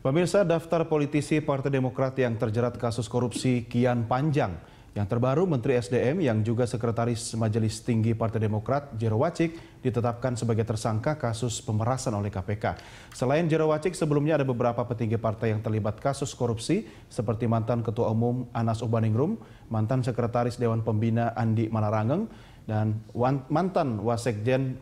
Pemirsa daftar politisi Partai Demokrat yang terjerat kasus korupsi kian panjang. Yang terbaru Menteri SDM yang juga Sekretaris Majelis Tinggi Partai Demokrat Jero Wacik ditetapkan sebagai tersangka kasus pemerasan oleh KPK. Selain Jero Wacik sebelumnya ada beberapa petinggi partai yang terlibat kasus korupsi seperti mantan Ketua Umum Anas Ubaningrum, mantan Sekretaris Dewan Pembina Andi Malarangeng, dan mantan Wasekjen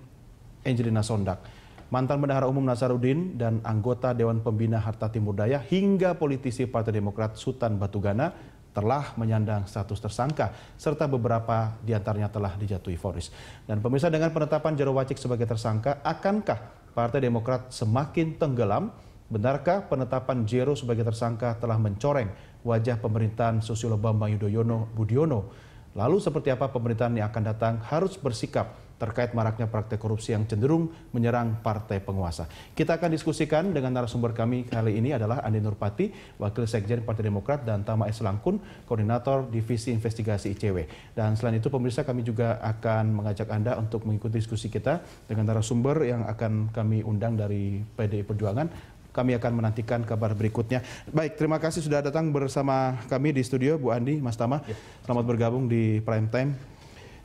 Angelina Sondak mantan bendahara umum Nasaruddin dan anggota Dewan Pembina Harta Timur Daya hingga politisi Partai Demokrat Sultan Batugana telah menyandang status tersangka, serta beberapa diantaranya telah dijatuhi vonis. Dan pemirsa dengan penetapan Jero Wacik sebagai tersangka, akankah Partai Demokrat semakin tenggelam? Benarkah penetapan Jero sebagai tersangka telah mencoreng wajah pemerintahan susilo Bambang Yudhoyono Budiono? Lalu seperti apa pemerintahan yang akan datang harus bersikap terkait maraknya praktek korupsi yang cenderung menyerang partai penguasa. Kita akan diskusikan dengan narasumber kami kali ini adalah Andi Nurpati, Wakil Sekjen Partai Demokrat dan Tama S. Langkun, Koordinator Divisi Investigasi ICW. Dan selain itu pemirsa kami juga akan mengajak Anda untuk mengikuti diskusi kita dengan narasumber yang akan kami undang dari PDI Perjuangan. Kami akan menantikan kabar berikutnya. Baik, terima kasih sudah datang bersama kami di studio, Bu Andi, Mas Tama. Ya. Selamat bergabung di Prime Time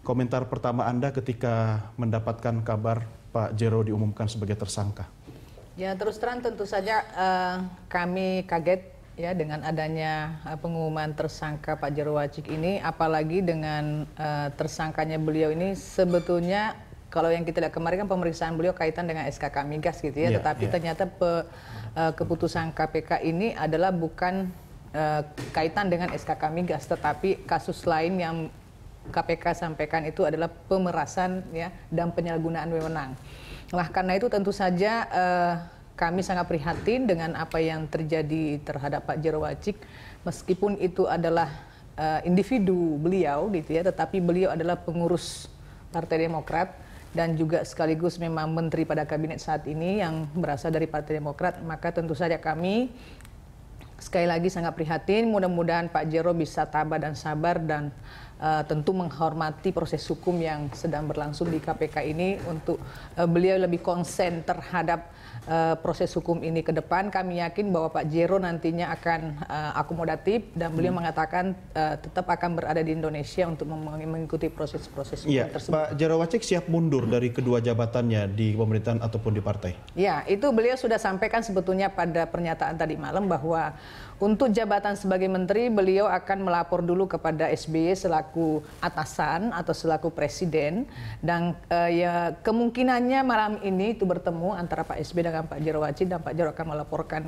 komentar pertama Anda ketika mendapatkan kabar Pak Jero diumumkan sebagai tersangka? Ya terus terang tentu saja uh, kami kaget ya dengan adanya uh, pengumuman tersangka Pak Jero Wacik ini, apalagi dengan uh, tersangkanya beliau ini sebetulnya kalau yang kita lihat kemarin kan pemeriksaan beliau kaitan dengan SKK Migas gitu ya, yeah, tetapi yeah. ternyata pe, uh, keputusan KPK ini adalah bukan uh, kaitan dengan SKK Migas, tetapi kasus lain yang KPK sampaikan itu adalah pemerasan ya dan penyalahgunaan wewenang. Nah, karena itu tentu saja eh, kami sangat prihatin dengan apa yang terjadi terhadap Pak Jero meskipun itu adalah eh, individu beliau gitu ya tetapi beliau adalah pengurus Partai Demokrat dan juga sekaligus memang menteri pada kabinet saat ini yang berasal dari Partai Demokrat maka tentu saja kami sekali lagi sangat prihatin mudah-mudahan Pak Jero bisa tabah dan sabar dan uh, tentu menghormati proses hukum yang sedang berlangsung di KPK ini untuk uh, beliau lebih konsen terhadap uh, proses hukum ini ke depan. Kami yakin bahwa Pak Jero nantinya akan uh, akomodatif dan beliau hmm. mengatakan uh, tetap akan berada di Indonesia untuk mengikuti proses-proses hukum ya, tersebut. Pak Jero Wacik siap mundur dari kedua jabatannya di pemerintahan ataupun di partai? Ya, itu beliau sudah sampaikan sebetulnya pada pernyataan tadi malam bahwa untuk jabatan sebagai menteri, beliau akan melapor dulu kepada SBY selaku atasan atau selaku presiden. Dan uh, ya kemungkinannya malam ini itu bertemu antara Pak SBY dengan Pak Jero Wajid dan Pak Jero akan melaporkan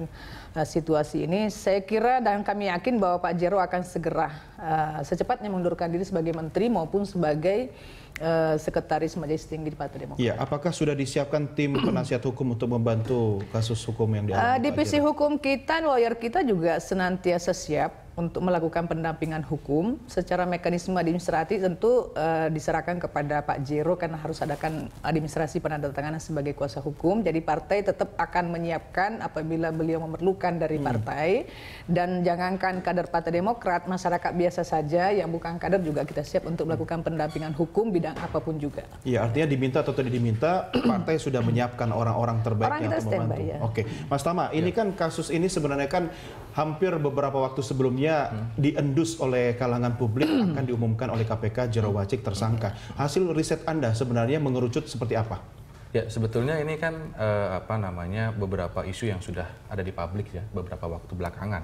uh, situasi ini. Saya kira dan kami yakin bahwa Pak Jero akan segera uh, secepatnya mengundurkan diri sebagai menteri maupun sebagai Eh, Sekretaris Majelis Tinggi di Partai Demokrat. Ya, apakah sudah disiapkan tim penasihat hukum untuk membantu kasus hukum yang dialami? Uh, divisi hukum kita, lawyer kita juga senantiasa siap untuk melakukan pendampingan hukum secara mekanisme administratif tentu uh, diserahkan kepada Pak Jero karena harus adakan administrasi penandatanganan sebagai kuasa hukum. Jadi partai tetap akan menyiapkan apabila beliau memerlukan dari hmm. partai hmm. dan jangankan kader Partai Demokrat, masyarakat biasa saja yang bukan kader juga kita siap untuk melakukan pendampingan hukum bidang apapun juga. Iya, artinya diminta atau tidak diminta, partai sudah menyiapkan orang-orang terbaik orang yang membantu. Ya. Oke, Mas Tama, ini ya. kan kasus ini sebenarnya kan hampir beberapa waktu sebelumnya hmm. diendus oleh kalangan publik akan diumumkan oleh KPK Jero Wacik tersangka. Hasil riset Anda sebenarnya mengerucut seperti apa? Ya, sebetulnya ini kan eh, apa namanya beberapa isu yang sudah ada di publik ya beberapa waktu belakangan.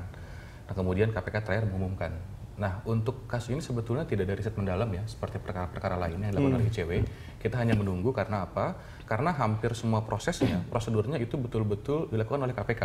Nah, kemudian KPK terakhir mengumumkan. Nah, untuk kasus ini sebetulnya tidak ada riset mendalam ya, seperti perkara-perkara lainnya yang dilakukan hmm. oleh ICW. Kita hanya menunggu karena apa? Karena hampir semua prosesnya, prosedurnya itu betul-betul dilakukan oleh KPK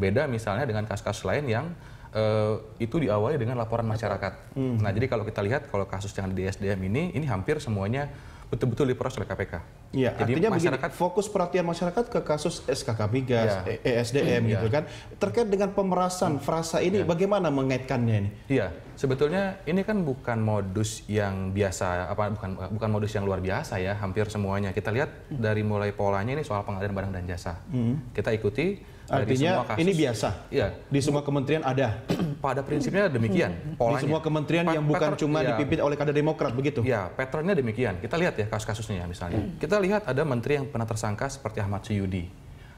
Beda misalnya dengan kasus-kasus lain yang Uh, itu diawali dengan laporan masyarakat. Hmm. Nah, jadi kalau kita lihat kalau kasus yang di SDM ini, ini hampir semuanya betul-betul diproses oleh KPK. Iya, artinya masyarakat begini, fokus perhatian masyarakat ke kasus SKK Migas, ya. ESDM e ya. gitu iya. kan. Terkait dengan pemerasan hmm. frasa ini ya. bagaimana mengaitkannya ini? Iya, sebetulnya ini kan bukan modus yang biasa apa bukan bukan modus yang luar biasa ya, hampir semuanya. Kita lihat hmm. dari mulai polanya ini soal pengadaan barang dan jasa. Hmm. Kita ikuti Artinya ini biasa. Iya. Di semua kementerian ada. Pada prinsipnya demikian. Polanya. Di semua kementerian yang bukan Petr, cuma ya. dipimpin oleh kader Demokrat begitu. Ya, patternnya demikian. Kita lihat ya kasus-kasusnya ya, misalnya. Hmm. Kita lihat ada menteri yang pernah tersangka seperti Ahmad Syudi,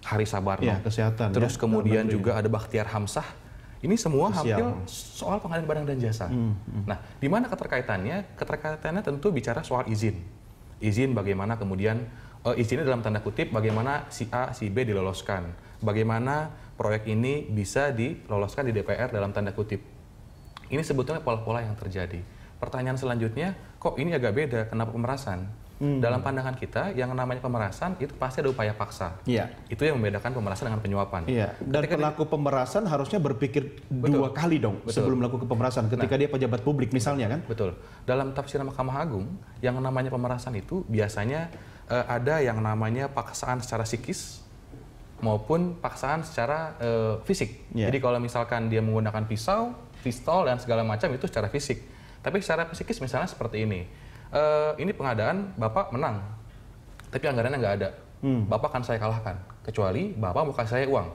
Hari Sabarno, ya, kesehatan. Terus ya, kemudian juga ada Bakhtiar Hamsah. Ini semua Sosial. hampir soal pengadaan barang dan jasa. Hmm, hmm. Nah, di mana keterkaitannya? Keterkaitannya tentu bicara soal izin. Izin bagaimana kemudian uh, eh, izinnya dalam tanda kutip bagaimana si A, si B diloloskan. Bagaimana proyek ini bisa diloloskan di DPR dalam tanda kutip. Ini sebetulnya pola-pola yang terjadi. Pertanyaan selanjutnya, kok ini agak beda, kenapa pemerasan? Hmm. Dalam pandangan kita, yang namanya pemerasan itu pasti ada upaya paksa. Iya. Itu yang membedakan pemerasan dengan penyuapan. Iya. Dan Ketika pelaku di... pemerasan harusnya berpikir betul. dua kali dong betul. sebelum melakukan pemerasan. Ketika nah, dia pejabat publik misalnya kan? Betul. Dalam tafsir Mahkamah Agung, yang namanya pemerasan itu biasanya uh, ada yang namanya paksaan secara psikis maupun paksaan secara uh, fisik. Yeah. Jadi kalau misalkan dia menggunakan pisau, pistol dan segala macam itu secara fisik. Tapi secara psikis misalnya seperti ini. Uh, ini pengadaan bapak menang, tapi anggarannya nggak ada. Hmm. Bapak akan saya kalahkan, kecuali bapak mau kasih saya uang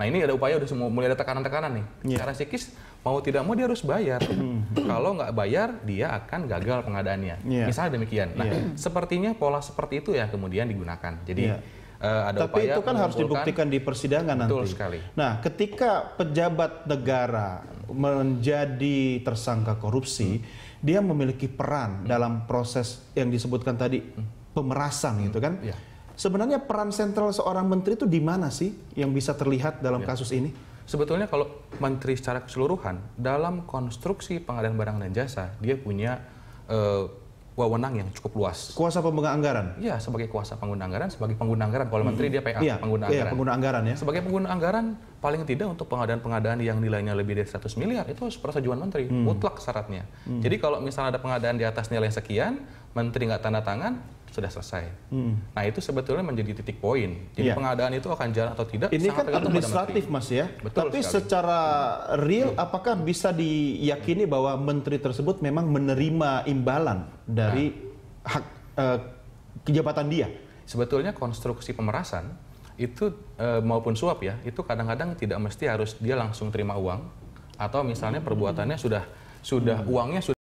Nah ini ada upaya udah semua mulai ada tekanan-tekanan nih. Yeah. Iya. Karena psikis mau tidak mau dia harus bayar. Hmm. Kalau nggak bayar dia akan gagal pengadaannya. Yeah. Misalnya demikian. Nah yeah. sepertinya pola seperti itu ya kemudian digunakan. Jadi yeah. Iya. Uh, ada Tapi upaya itu kan harus dibuktikan di persidangan Betul sekali. Nah, ketika pejabat negara menjadi tersangka korupsi, hmm. dia memiliki peran hmm. dalam proses yang disebutkan tadi hmm. pemerasan hmm. gitu kan. Yeah Sebenarnya peran sentral seorang menteri itu di mana sih yang bisa terlihat dalam ya. kasus ini? Sebetulnya kalau menteri secara keseluruhan dalam konstruksi pengadaan barang dan jasa dia punya uh, wewenang yang cukup luas. Kuasa pengguna anggaran? Iya, sebagai kuasa pengguna anggaran, sebagai pengguna anggaran. Kalau menteri mm-hmm. dia PA, ya, pengguna iya, anggaran. Iya, pengguna anggaran ya. Sebagai pengguna anggaran, paling tidak untuk pengadaan-pengadaan yang nilainya lebih dari 100 miliar, itu persetujuan menteri, hmm. mutlak syaratnya. Hmm. Jadi kalau misalnya ada pengadaan di atas nilai sekian, menteri nggak tanda tangan, sudah selesai. Hmm. Nah itu sebetulnya menjadi titik poin. Jadi yeah. pengadaan itu akan jalan atau tidak. Ini kan administratif mas ya. Betul Tapi sekali. secara hmm. real hmm. apakah bisa diyakini hmm. bahwa menteri tersebut memang menerima imbalan dari nah. hak eh, kejabatan dia? Sebetulnya konstruksi pemerasan itu eh, maupun suap ya itu kadang-kadang tidak mesti harus dia langsung terima uang atau misalnya perbuatannya sudah sudah hmm. uangnya sudah